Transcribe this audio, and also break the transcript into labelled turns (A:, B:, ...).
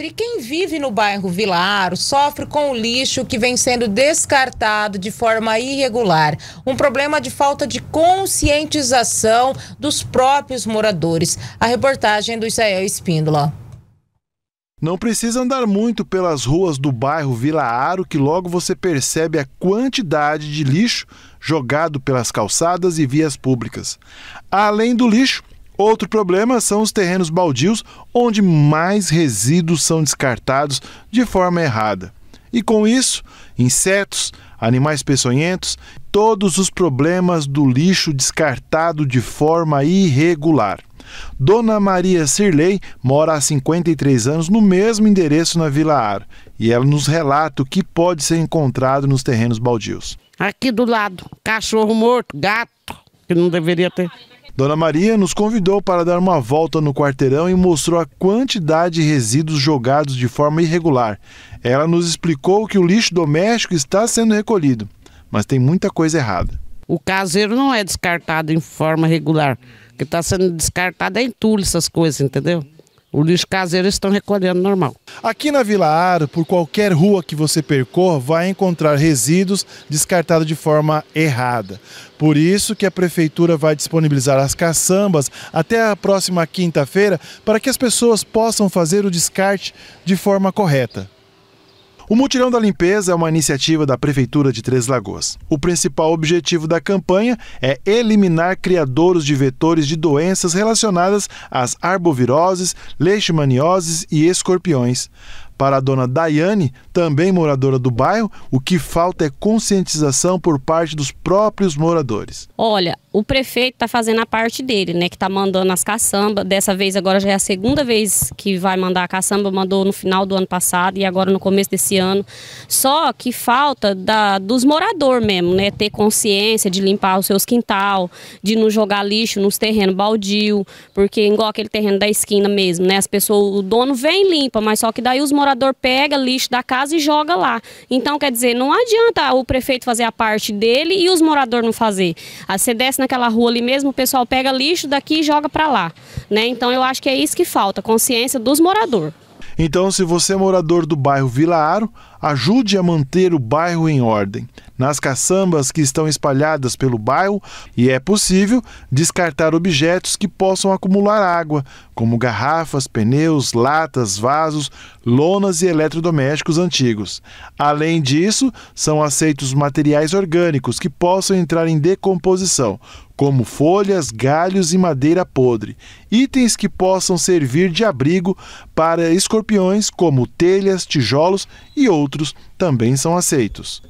A: E Quem vive no bairro Vilaro sofre com o lixo que vem sendo descartado de forma irregular. Um problema de falta de conscientização dos próprios moradores. A reportagem do Israel Espíndola.
B: Não precisa andar muito pelas ruas do bairro Vila Aro que logo você percebe a quantidade de lixo jogado pelas calçadas e vias públicas. Além do lixo, Outro problema são os terrenos baldios, onde mais resíduos são descartados de forma errada. E com isso, insetos, animais peçonhentos, todos os problemas do lixo descartado de forma irregular. Dona Maria Sirley mora há 53 anos no mesmo endereço na Vila Ar e ela nos relata o que pode ser encontrado nos terrenos baldios.
C: Aqui do lado, cachorro morto, gato, que não deveria ter.
B: Dona Maria nos convidou para dar uma volta no quarteirão e mostrou a quantidade de resíduos jogados de forma irregular. Ela nos explicou que o lixo doméstico está sendo recolhido, mas tem muita coisa errada.
C: O caseiro não é descartado em forma regular, que está sendo descartado é entulho, essas coisas, entendeu? O lixo caseiro estão recolhendo normal.
B: Aqui na Vila Aro, por qualquer rua que você percorra, vai encontrar resíduos descartados de forma errada. Por isso que a prefeitura vai disponibilizar as caçambas até a próxima quinta-feira para que as pessoas possam fazer o descarte de forma correta. O Mutirão da Limpeza é uma iniciativa da Prefeitura de Três Lagoas. O principal objetivo da campanha é eliminar criadouros de vetores de doenças relacionadas às arboviroses, leishmanioses e escorpiões. Para a dona Daiane, também moradora do bairro, o que falta é conscientização por parte dos próprios moradores.
A: Olha, o prefeito está fazendo a parte dele, né? Que está mandando as caçambas. Dessa vez agora já é a segunda vez que vai mandar a caçamba, mandou no final do ano passado e agora no começo desse ano. Só que falta da, dos moradores mesmo, né? Ter consciência de limpar os seus quintal, de não jogar lixo nos terrenos baldio, porque igual aquele terreno da esquina mesmo, né? As pessoas, o dono vem e limpa, mas só que daí os moradores pega lixo da casa e joga lá. Então, quer dizer, não adianta o prefeito fazer a parte dele e os moradores não fazer. A ah, CDS naquela rua ali mesmo, o pessoal pega lixo daqui e joga para lá. Né? Então eu acho que é isso que falta, consciência dos moradores.
B: Então, se você é morador do bairro Vila Aro, Ajude a manter o bairro em ordem. Nas caçambas que estão espalhadas pelo bairro, e é possível descartar objetos que possam acumular água, como garrafas, pneus, latas, vasos, lonas e eletrodomésticos antigos. Além disso, são aceitos materiais orgânicos que possam entrar em decomposição, como folhas, galhos e madeira podre, itens que possam servir de abrigo para escorpiões, como telhas, tijolos e outros outros também são aceitos.